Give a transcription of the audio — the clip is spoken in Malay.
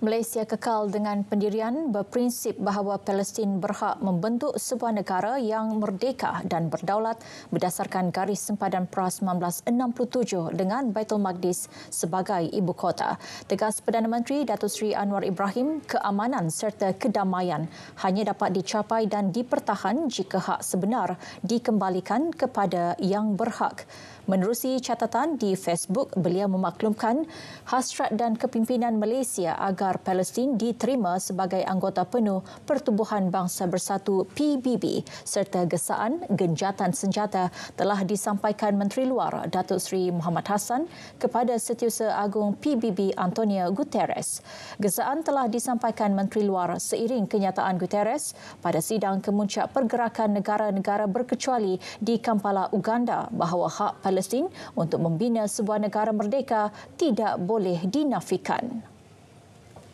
Malaysia kekal dengan pendirian berprinsip bahawa Palestin berhak membentuk sebuah negara yang merdeka dan berdaulat berdasarkan garis sempadan PRA 1967 dengan Baitul Magdis sebagai ibu kota. Tegas Perdana Menteri Datuk Seri Anwar Ibrahim, keamanan serta kedamaian hanya dapat dicapai dan dipertahan jika hak sebenar dikembalikan kepada yang berhak. Menerusi catatan di Facebook, beliau memaklumkan hasrat dan kepimpinan Malaysia agar Besar Palestin diterima sebagai anggota penuh Pertubuhan Bangsa Bersatu PBB serta gesaan genjatan senjata telah disampaikan Menteri Luar Datuk Seri Muhammad Hassan kepada Setiausaha Agung PBB Antonio Guterres. Gesaan telah disampaikan Menteri Luar seiring kenyataan Guterres pada sidang kemuncak pergerakan negara-negara berkecuali di Kampala, Uganda bahawa hak Palestin untuk membina sebuah negara merdeka tidak boleh dinafikan.